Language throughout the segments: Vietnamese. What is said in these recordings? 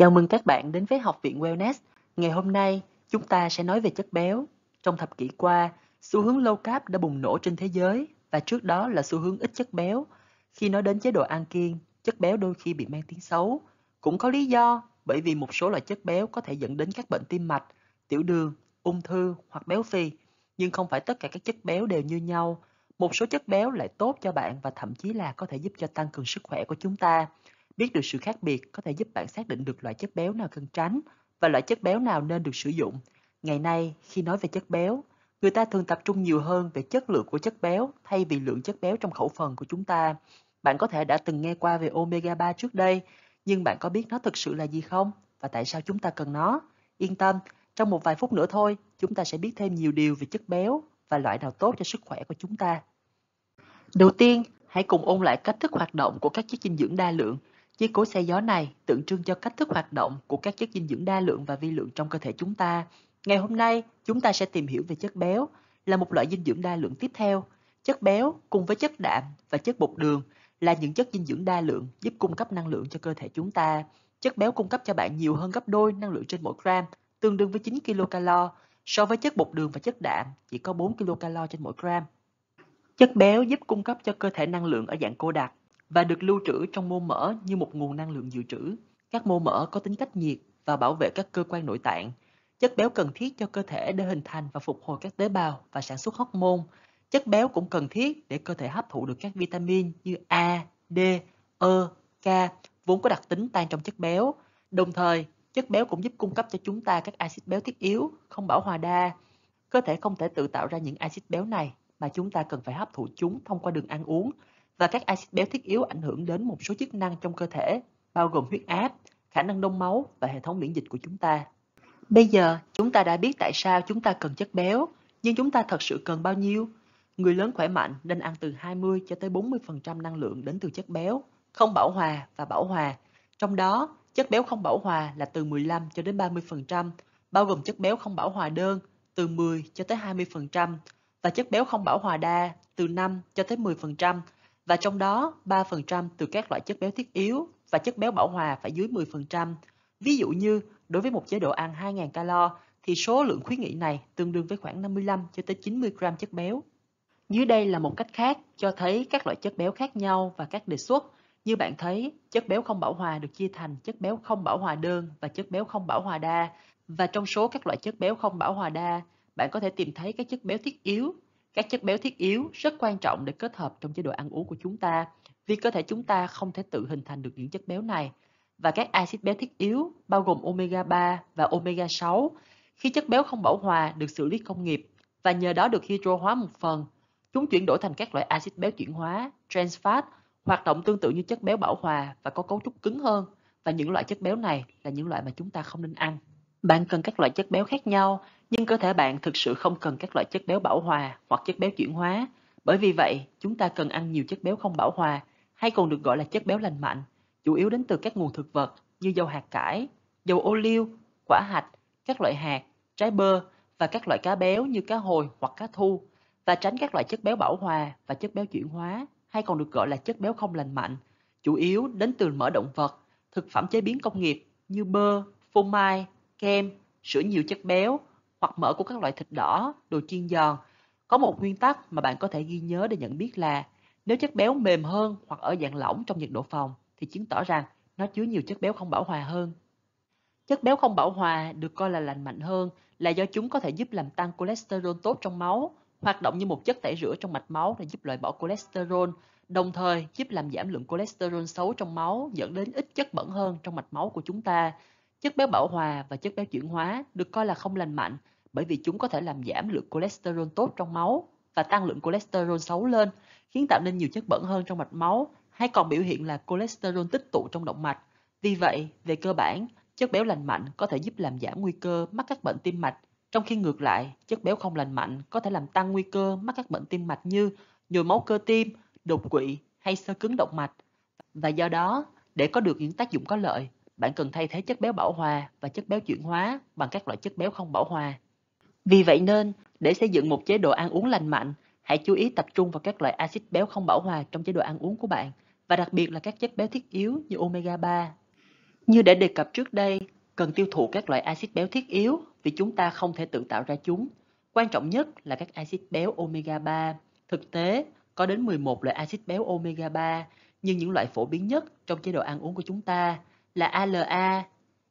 Chào mừng các bạn đến với Học viện Wellness. Ngày hôm nay, chúng ta sẽ nói về chất béo. Trong thập kỷ qua, xu hướng low carb đã bùng nổ trên thế giới và trước đó là xu hướng ít chất béo. Khi nói đến chế độ ăn kiêng, chất béo đôi khi bị mang tiếng xấu. Cũng có lý do bởi vì một số loại chất béo có thể dẫn đến các bệnh tim mạch, tiểu đường, ung thư hoặc béo phì. Nhưng không phải tất cả các chất béo đều như nhau. Một số chất béo lại tốt cho bạn và thậm chí là có thể giúp cho tăng cường sức khỏe của chúng ta. Biết được sự khác biệt có thể giúp bạn xác định được loại chất béo nào cần tránh và loại chất béo nào nên được sử dụng. Ngày nay, khi nói về chất béo, người ta thường tập trung nhiều hơn về chất lượng của chất béo thay vì lượng chất béo trong khẩu phần của chúng ta. Bạn có thể đã từng nghe qua về omega 3 trước đây, nhưng bạn có biết nó thực sự là gì không và tại sao chúng ta cần nó? Yên tâm, trong một vài phút nữa thôi, chúng ta sẽ biết thêm nhiều điều về chất béo và loại nào tốt cho sức khỏe của chúng ta. Đầu tiên, hãy cùng ôn lại cách thức hoạt động của các chất dinh dưỡng đa lượng Chiếc cối xe gió này tượng trưng cho cách thức hoạt động của các chất dinh dưỡng đa lượng và vi lượng trong cơ thể chúng ta. Ngày hôm nay, chúng ta sẽ tìm hiểu về chất béo là một loại dinh dưỡng đa lượng tiếp theo. Chất béo cùng với chất đạm và chất bột đường là những chất dinh dưỡng đa lượng giúp cung cấp năng lượng cho cơ thể chúng ta. Chất béo cung cấp cho bạn nhiều hơn gấp đôi năng lượng trên mỗi gram, tương đương với 9 kcal so với chất bột đường và chất đạm chỉ có 4 kcal trên mỗi gram. Chất béo giúp cung cấp cho cơ thể năng lượng ở dạng cô đặc và được lưu trữ trong mô mỡ như một nguồn năng lượng dự trữ. Các mô mỡ có tính cách nhiệt và bảo vệ các cơ quan nội tạng. Chất béo cần thiết cho cơ thể để hình thành và phục hồi các tế bào và sản xuất hormone. Chất béo cũng cần thiết để cơ thể hấp thụ được các vitamin như A, D, E, K vốn có đặc tính tan trong chất béo. Đồng thời, chất béo cũng giúp cung cấp cho chúng ta các axit béo thiết yếu, không bão hòa đa. Cơ thể không thể tự tạo ra những axit béo này mà chúng ta cần phải hấp thụ chúng thông qua đường ăn uống và các axit béo thiết yếu ảnh hưởng đến một số chức năng trong cơ thể, bao gồm huyết áp, khả năng đông máu và hệ thống miễn dịch của chúng ta. Bây giờ, chúng ta đã biết tại sao chúng ta cần chất béo, nhưng chúng ta thật sự cần bao nhiêu? Người lớn khỏe mạnh nên ăn từ 20 cho tới 40% năng lượng đến từ chất béo, không bão hòa và bão hòa. Trong đó, chất béo không bão hòa là từ 15 cho đến 30%, bao gồm chất béo không bão hòa đơn từ 10 cho tới 20% và chất béo không bão hòa đa từ 5 cho tới 10%, và trong đó 3% từ các loại chất béo thiết yếu và chất béo bão hòa phải dưới 10%. Ví dụ như đối với một chế độ ăn 2.000 calo thì số lượng khuyến nghị này tương đương với khoảng 55 cho tới 90 gram chất béo. Dưới đây là một cách khác cho thấy các loại chất béo khác nhau và các đề xuất. Như bạn thấy, chất béo không bão hòa được chia thành chất béo không bão hòa đơn và chất béo không bão hòa đa. Và trong số các loại chất béo không bão hòa đa, bạn có thể tìm thấy các chất béo thiết yếu các chất béo thiết yếu rất quan trọng để kết hợp trong chế độ ăn uống của chúng ta vì cơ thể chúng ta không thể tự hình thành được những chất béo này. Và các axit béo thiết yếu bao gồm omega 3 và omega 6 khi chất béo không bão hòa được xử lý công nghiệp và nhờ đó được hydro hóa một phần, chúng chuyển đổi thành các loại axit béo chuyển hóa, trans fat, hoạt động tương tự như chất béo bão hòa và có cấu trúc cứng hơn và những loại chất béo này là những loại mà chúng ta không nên ăn. Bạn cần các loại chất béo khác nhau, nhưng cơ thể bạn thực sự không cần các loại chất béo bão hòa hoặc chất béo chuyển hóa. Bởi vì vậy, chúng ta cần ăn nhiều chất béo không bão hòa, hay còn được gọi là chất béo lành mạnh, chủ yếu đến từ các nguồn thực vật như dầu hạt cải, dầu ô liu, quả hạch, các loại hạt, trái bơ và các loại cá béo như cá hồi hoặc cá thu và tránh các loại chất béo bão hòa và chất béo chuyển hóa hay còn được gọi là chất béo không lành mạnh, chủ yếu đến từ mỡ động vật, thực phẩm chế biến công nghiệp như bơ, phô mai, kem, sữa nhiều chất béo hoặc mỡ của các loại thịt đỏ, đồ chiên giòn. Có một nguyên tắc mà bạn có thể ghi nhớ để nhận biết là nếu chất béo mềm hơn hoặc ở dạng lỏng trong nhiệt độ phòng thì chứng tỏ rằng nó chứa nhiều chất béo không bão hòa hơn. Chất béo không bão hòa được coi là lành mạnh hơn là do chúng có thể giúp làm tăng cholesterol tốt trong máu, hoạt động như một chất tẩy rửa trong mạch máu để giúp loại bỏ cholesterol, đồng thời giúp làm giảm lượng cholesterol xấu trong máu dẫn đến ít chất bẩn hơn trong mạch máu của chúng ta, Chất béo bão hòa và chất béo chuyển hóa được coi là không lành mạnh bởi vì chúng có thể làm giảm lượng cholesterol tốt trong máu và tăng lượng cholesterol xấu lên, khiến tạo nên nhiều chất bẩn hơn trong mạch máu hay còn biểu hiện là cholesterol tích tụ trong động mạch. Vì vậy, về cơ bản, chất béo lành mạnh có thể giúp làm giảm nguy cơ mắc các bệnh tim mạch, trong khi ngược lại, chất béo không lành mạnh có thể làm tăng nguy cơ mắc các bệnh tim mạch như nhồi máu cơ tim, đột quỵ hay sơ cứng động mạch. Và do đó, để có được những tác dụng có lợi, bạn cần thay thế chất béo bão hòa và chất béo chuyển hóa bằng các loại chất béo không bão hòa. Vì vậy nên, để xây dựng một chế độ ăn uống lành mạnh, hãy chú ý tập trung vào các loại axit béo không bão hòa trong chế độ ăn uống của bạn và đặc biệt là các chất béo thiết yếu như omega 3. Như đã đề cập trước đây, cần tiêu thụ các loại axit béo thiết yếu vì chúng ta không thể tự tạo ra chúng. Quan trọng nhất là các axit béo omega 3. Thực tế, có đến 11 loại axit béo omega 3, nhưng những loại phổ biến nhất trong chế độ ăn uống của chúng ta là ALA,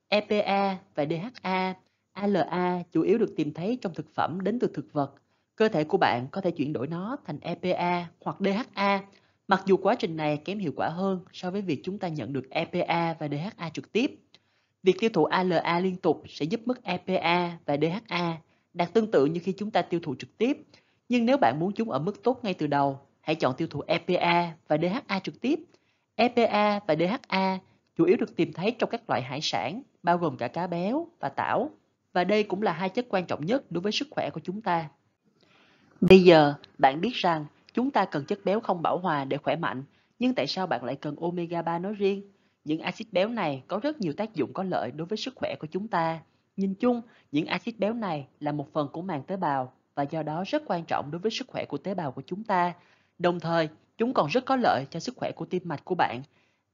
EPA và DHA. ALA chủ yếu được tìm thấy trong thực phẩm đến từ thực vật. Cơ thể của bạn có thể chuyển đổi nó thành EPA hoặc DHA, mặc dù quá trình này kém hiệu quả hơn so với việc chúng ta nhận được EPA và DHA trực tiếp. Việc tiêu thụ ALA liên tục sẽ giúp mức EPA và DHA đạt tương tự như khi chúng ta tiêu thụ trực tiếp. Nhưng nếu bạn muốn chúng ở mức tốt ngay từ đầu, hãy chọn tiêu thụ EPA và DHA trực tiếp. EPA và DHA chủ yếu được tìm thấy trong các loại hải sản, bao gồm cả cá béo và tảo, và đây cũng là hai chất quan trọng nhất đối với sức khỏe của chúng ta. Bây giờ, bạn biết rằng chúng ta cần chất béo không bảo hòa để khỏe mạnh, nhưng tại sao bạn lại cần omega 3 nói riêng? Những axit béo này có rất nhiều tác dụng có lợi đối với sức khỏe của chúng ta. Nhìn chung, những axit béo này là một phần của màng tế bào và do đó rất quan trọng đối với sức khỏe của tế bào của chúng ta. Đồng thời, chúng còn rất có lợi cho sức khỏe của tim mạch của bạn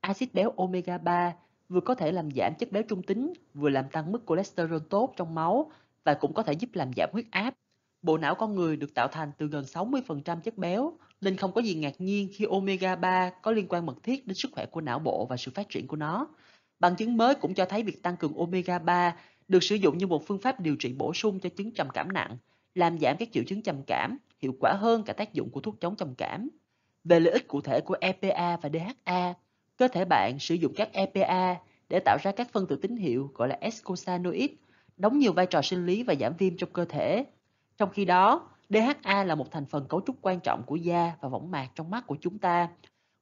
axit béo omega 3 vừa có thể làm giảm chất béo trung tính, vừa làm tăng mức cholesterol tốt trong máu và cũng có thể giúp làm giảm huyết áp. Bộ não con người được tạo thành từ gần 60% chất béo, nên không có gì ngạc nhiên khi omega 3 có liên quan mật thiết đến sức khỏe của não bộ và sự phát triển của nó. Bằng chứng mới cũng cho thấy việc tăng cường omega 3 được sử dụng như một phương pháp điều trị bổ sung cho chứng trầm cảm nặng, làm giảm các triệu chứng trầm cảm, hiệu quả hơn cả tác dụng của thuốc chống trầm cảm. Về lợi ích cụ thể của EPA và DHA Cơ thể bạn sử dụng các EPA để tạo ra các phân tử tín hiệu gọi là escosanoid, đóng nhiều vai trò sinh lý và giảm viêm trong cơ thể. Trong khi đó, DHA là một thành phần cấu trúc quan trọng của da và võng mạc trong mắt của chúng ta.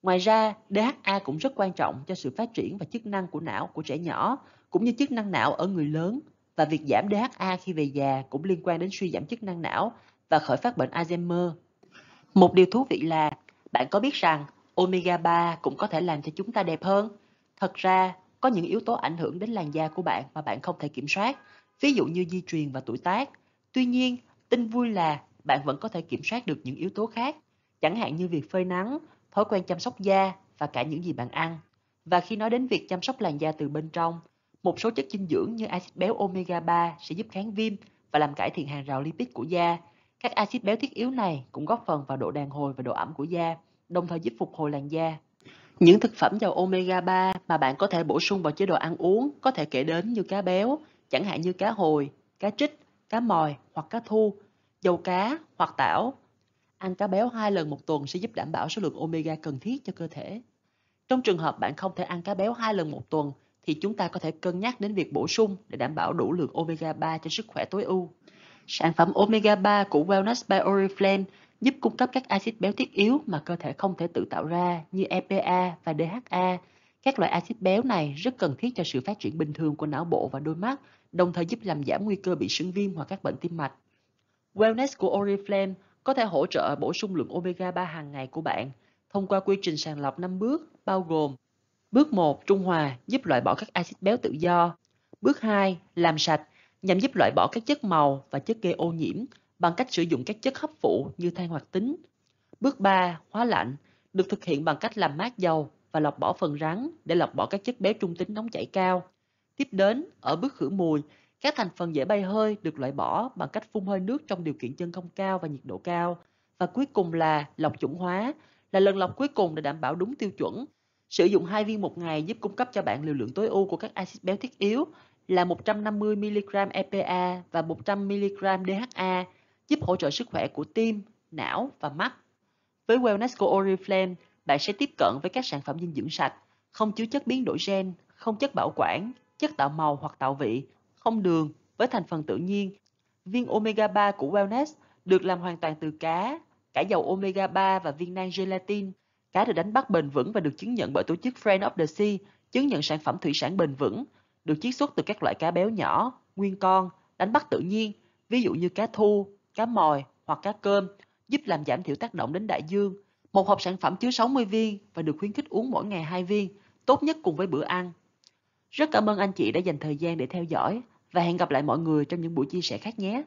Ngoài ra, DHA cũng rất quan trọng cho sự phát triển và chức năng của não của trẻ nhỏ, cũng như chức năng não ở người lớn. Và việc giảm DHA khi về già cũng liên quan đến suy giảm chức năng não và khởi phát bệnh Alzheimer. Một điều thú vị là, bạn có biết rằng Omega 3 cũng có thể làm cho chúng ta đẹp hơn. Thật ra, có những yếu tố ảnh hưởng đến làn da của bạn mà bạn không thể kiểm soát, ví dụ như di truyền và tuổi tác. Tuy nhiên, tin vui là bạn vẫn có thể kiểm soát được những yếu tố khác, chẳng hạn như việc phơi nắng, thói quen chăm sóc da và cả những gì bạn ăn. Và khi nói đến việc chăm sóc làn da từ bên trong, một số chất dinh dưỡng như axit béo omega 3 sẽ giúp kháng viêm và làm cải thiện hàng rào lipid của da. Các axit béo thiết yếu này cũng góp phần vào độ đàn hồi và độ ẩm của da đồng thời giúp phục hồi làn da. Những thực phẩm giàu omega 3 mà bạn có thể bổ sung vào chế độ ăn uống có thể kể đến như cá béo, chẳng hạn như cá hồi, cá trích, cá mòi hoặc cá thu, dầu cá hoặc tảo. Ăn cá béo hai lần một tuần sẽ giúp đảm bảo số lượng omega cần thiết cho cơ thể. Trong trường hợp bạn không thể ăn cá béo hai lần một tuần thì chúng ta có thể cân nhắc đến việc bổ sung để đảm bảo đủ lượng omega 3 cho sức khỏe tối ưu. Sản phẩm omega 3 của Wellness by Oriflame giúp cung cấp các axit béo thiết yếu mà cơ thể không thể tự tạo ra như EPA và DHA. Các loại axit béo này rất cần thiết cho sự phát triển bình thường của não bộ và đôi mắt, đồng thời giúp làm giảm nguy cơ bị sưng viêm hoặc các bệnh tim mạch. Wellness của Oriflame có thể hỗ trợ bổ sung lượng omega 3 hàng ngày của bạn thông qua quy trình sàng lọc 5 bước bao gồm Bước 1, trung hòa, giúp loại bỏ các axit béo tự do. Bước 2, làm sạch, nhằm giúp loại bỏ các chất màu và chất gây ô nhiễm, bằng cách sử dụng các chất hấp phụ như than hoạt tính. Bước 3, hóa lạnh, được thực hiện bằng cách làm mát dầu và lọc bỏ phần rắn để lọc bỏ các chất béo trung tính nóng chảy cao. Tiếp đến, ở bước khử mùi, các thành phần dễ bay hơi được loại bỏ bằng cách phun hơi nước trong điều kiện chân không cao và nhiệt độ cao. Và cuối cùng là lọc chuẩn hóa, là lần lọc cuối cùng để đảm bảo đúng tiêu chuẩn. Sử dụng 2 viên một ngày giúp cung cấp cho bạn liều lượng tối ưu của các axit béo thiết yếu là 150mg EPA và 100mg DHA giúp hỗ trợ sức khỏe của tim, não và mắt. Với Wellness của Oriflame, bạn sẽ tiếp cận với các sản phẩm dinh dưỡng sạch, không chứa chất biến đổi gen, không chất bảo quản, chất tạo màu hoặc tạo vị, không đường, với thành phần tự nhiên. Viên omega 3 của Wellness được làm hoàn toàn từ cá, cả dầu omega 3 và viên nang gelatin. Cá được đánh bắt bền vững và được chứng nhận bởi tổ chức Friend of the Sea, chứng nhận sản phẩm thủy sản bền vững, được chiết xuất từ các loại cá béo nhỏ, nguyên con, đánh bắt tự nhiên, ví dụ như cá thu, cá mòi hoặc cá cơm giúp làm giảm thiểu tác động đến đại dương. Một hộp sản phẩm chứa 60 viên và được khuyến khích uống mỗi ngày 2 viên, tốt nhất cùng với bữa ăn. Rất cảm ơn anh chị đã dành thời gian để theo dõi và hẹn gặp lại mọi người trong những buổi chia sẻ khác nhé.